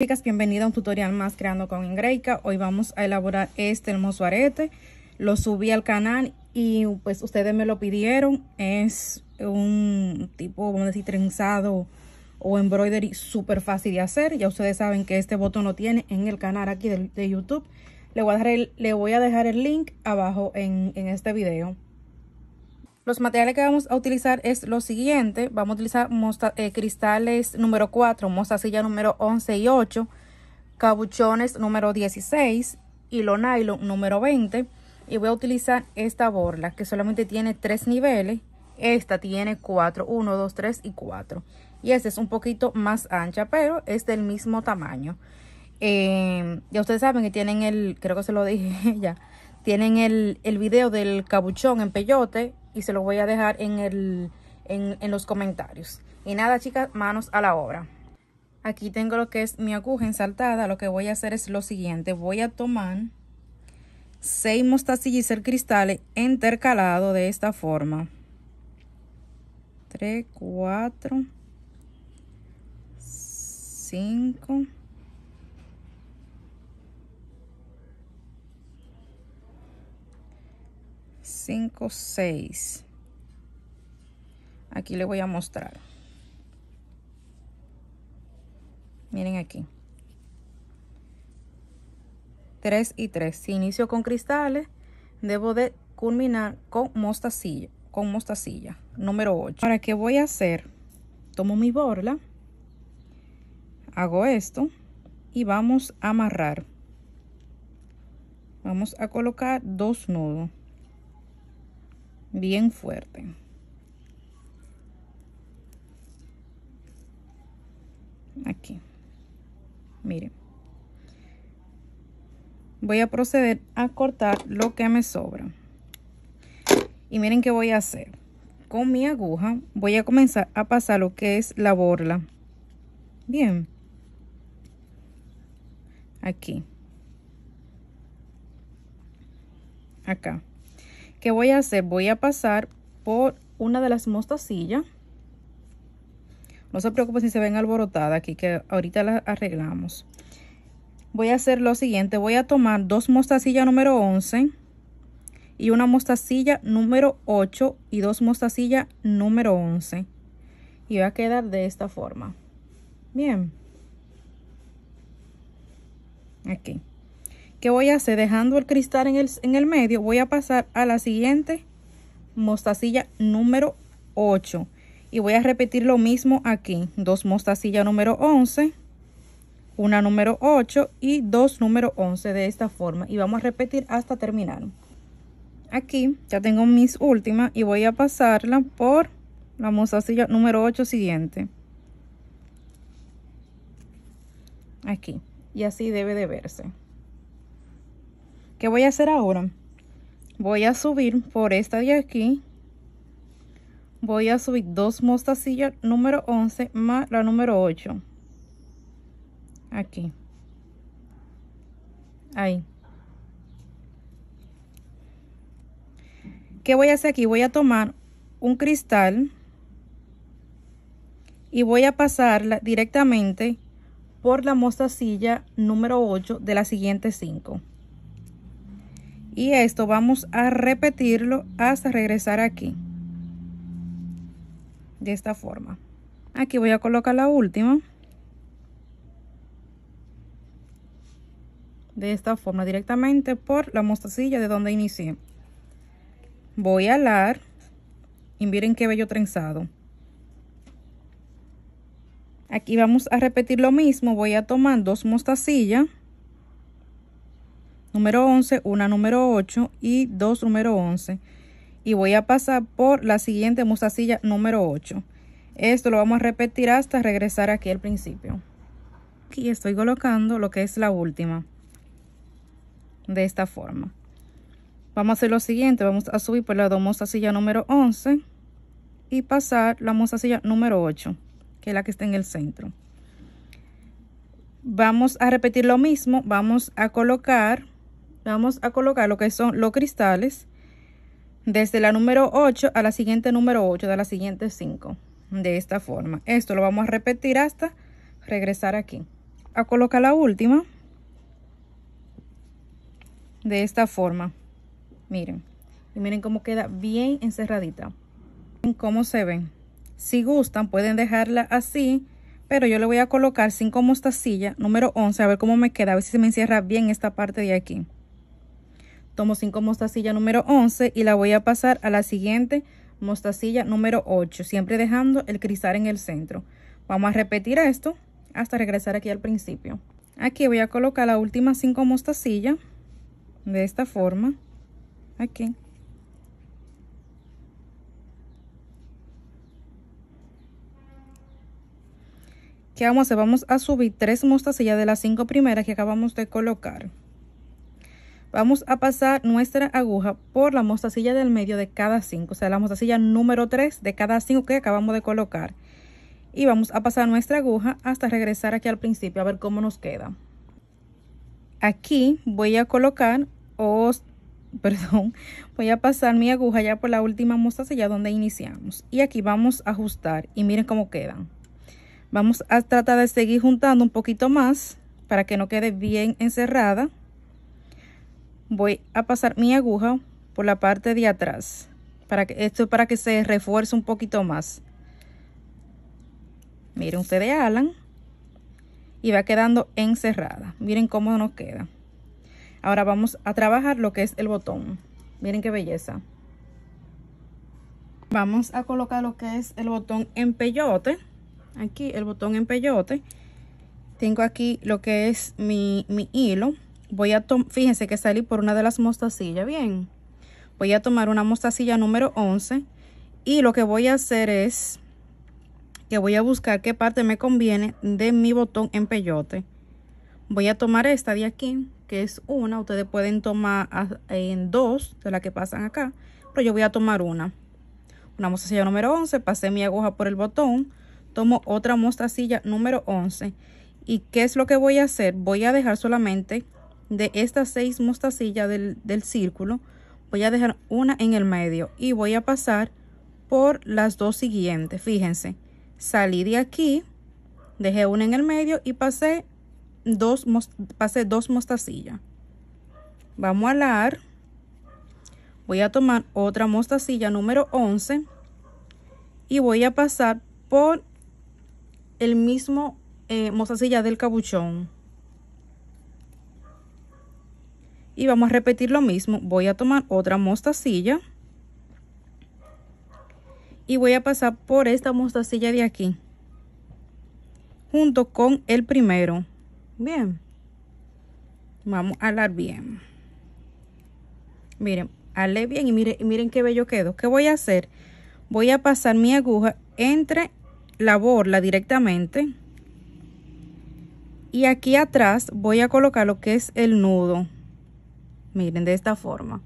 Chicas, bienvenida a un tutorial más creando con Ingreica. Hoy vamos a elaborar este hermoso arete. Lo subí al canal y pues ustedes me lo pidieron. Es un tipo, vamos a decir, trenzado o embroidery súper fácil de hacer. Ya ustedes saben que este botón lo tiene en el canal aquí de, YouTube. Le voy, a dejar el, link abajo en este video. Los materiales que vamos a utilizar es lo siguiente. Vamos a utilizar eh, cristales número 4, mostacilla número 11 y 8, cabuchones número 16, y lo nylon número 20. Y voy a utilizar esta borla que solamente tiene tres niveles. Esta tiene 4, 1, 2, 3 y 4. Y esta es un poquito más ancha, pero es del mismo tamaño. Em, ya ustedes saben que tienen el, creo que se lo dije ya, tienen el, el video del cabuchón en peyote y se lo voy a dejar en, el, en, los comentarios. Y nada chicas, manos a la obra. Aquí tengo lo que es mi aguja ensaltada. Lo que voy a hacer es lo siguiente. Voy a tomar seis mostacillas el cristal intercalado de esta forma. 3, 4, 5, 5, 6. Aquí le voy a mostrar. Miren aquí. 3 y 3. Si inicio con cristales, debo de culminar con mostacilla. Con mostacilla. Número 8. Ahora, ¿qué voy a hacer? Tomo mi borla. Hago esto. Y vamos a amarrar. Vamos a colocar dos nudos bien fuerte. Aquí. Miren. Voy a proceder a cortar lo que me sobra. Y miren qué voy a hacer. Con mi aguja voy a comenzar a pasar lo que es la borla. Bien. Aquí. Acá. ¿Qué voy a hacer? Voy a pasar por una de las mostacillas. No se preocupen si se ven alborotadas aquí, que ahorita las arreglamos. Voy a hacer lo siguiente. Voy a tomar dos mostacillas número 11 y una mostacilla número 8 y dos mostacillas número 11. Y va a quedar de esta forma. Bien. Aquí. ¿Qué voy a hacer? Dejando el cristal en el, medio, voy a pasar a la siguiente mostacilla número 8. Y voy a repetir lo mismo aquí. Dos mostacillas número 11, una número 8 y dos número 11 de esta forma. Y vamos a repetir hasta terminar. Aquí ya tengo mis últimas y voy a pasarla por la mostacilla número 8 siguiente. Aquí. Y así debe de verse. ¿Qué voy a hacer ahora? Voy a subir por esta de aquí. Voy a subir dos mostacillas número 11 más la número 8. Aquí. Ahí. ¿Qué voy a hacer aquí? Voy a tomar un cristal y voy a pasarla directamente por la mostacilla número 8 de la siguiente 5 y esto vamos a repetirlo hasta regresar aquí de esta forma aquí voy a colocar la última de esta forma directamente por la mostacilla de donde inicié voy a alar y miren qué bello trenzado aquí vamos a repetir lo mismo voy a tomar dos mostacillas número 11, una número 8 y dos número 11. Y voy a pasar por la siguiente mostacilla número 8. Esto lo vamos a repetir hasta regresar aquí al principio. Aquí estoy colocando lo que es la última. De esta forma. Vamos a hacer lo siguiente. Vamos a subir por la dos musacilla número 11. Y pasar la mostacilla número 8. Que es la que está en el centro. Vamos a repetir lo mismo. Vamos a colocar vamos a colocar lo que son los cristales desde la número 8 a la siguiente número 8 de la siguiente 5 de esta forma esto lo vamos a repetir hasta regresar aquí a colocar la última de esta forma miren y miren cómo queda bien encerradita cómo se ven si gustan pueden dejarla así pero yo le voy a colocar 5 mostacillas número 11 a ver cómo me queda a ver si se me encierra bien esta parte de aquí tomo 5 mostacillas número 11 y la voy a pasar a la siguiente mostacilla número 8, siempre dejando el cristal en el centro. Vamos a repetir esto hasta regresar aquí al principio. Aquí voy a colocar la última 5 mostacillas de esta forma, aquí. ¿Qué vamos a hacer? Vamos a subir tres mostacillas de las cinco primeras que acabamos de colocar. Vamos a pasar nuestra aguja por la mostacilla del medio de cada cinco. o sea, la mostacilla número 3 de cada cinco que acabamos de colocar. Y vamos a pasar nuestra aguja hasta regresar aquí al principio a ver cómo nos queda. Aquí voy a colocar, o perdón, voy a pasar mi aguja ya por la última mostacilla donde iniciamos. Y aquí vamos a ajustar y miren cómo quedan. Vamos a tratar de seguir juntando un poquito más para que no quede bien encerrada voy a pasar mi aguja por la parte de atrás para que esto para que se refuerce un poquito más miren ustedes alan y va quedando encerrada miren cómo nos queda ahora vamos a trabajar lo que es el botón miren qué belleza vamos a colocar lo que es el botón en peyote aquí el botón en peyote tengo aquí lo que es mi, mi hilo voy a tomar, fíjense que salí por una de las mostacillas, bien. Voy a tomar una mostacilla número 11 y lo que voy a hacer es que voy a buscar qué parte me conviene de mi botón en peyote. Voy a tomar esta de aquí, que es una, ustedes pueden tomar ah, en dos de la que pasan acá, pero yo voy a tomar una. Una mostacilla número 11, pasé mi aguja por el botón, tomo otra mostacilla número 11. ¿Y qué es lo que voy a hacer? Voy a dejar solamente de estas seis mostacillas del, del círculo voy a dejar una en el medio y voy a pasar por las dos siguientes fíjense salí de aquí dejé una en el medio y pasé dos, pasé dos mostacillas vamos a alar voy a tomar otra mostacilla número 11 y voy a pasar por el mismo eh, mostacilla del cabuchón y vamos a repetir lo mismo voy a tomar otra mostacilla y voy a pasar por esta mostacilla de aquí junto con el primero bien vamos a hablar bien miren alé bien y miren, miren qué bello quedó ¿Qué voy a hacer voy a pasar mi aguja entre la borla directamente y aquí atrás voy a colocar lo que es el nudo Miren, de esta forma.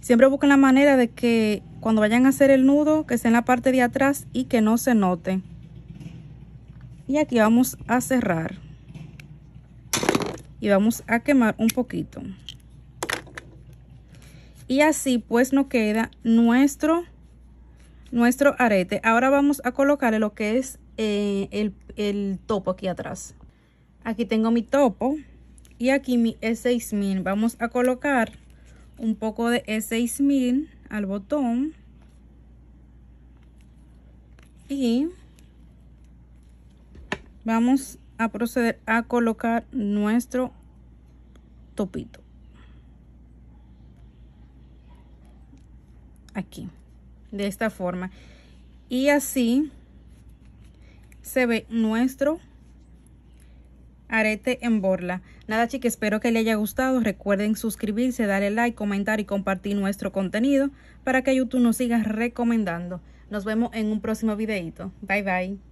Siempre busquen la manera de que cuando vayan a hacer el nudo, que esté en la parte de atrás y que no se note. Y aquí vamos a cerrar. Y vamos a quemar un poquito. Y así pues nos queda nuestro, nuestro arete. Ahora vamos a colocar lo que es eh, el, el topo aquí atrás. Aquí tengo mi topo y aquí mi E6000 vamos a colocar un poco de E6000 al botón y vamos a proceder a colocar nuestro topito aquí de esta forma y así se ve nuestro arete en borla. Nada chicas, espero que les haya gustado. Recuerden suscribirse, darle like, comentar y compartir nuestro contenido para que YouTube nos siga recomendando. Nos vemos en un próximo videito. Bye bye.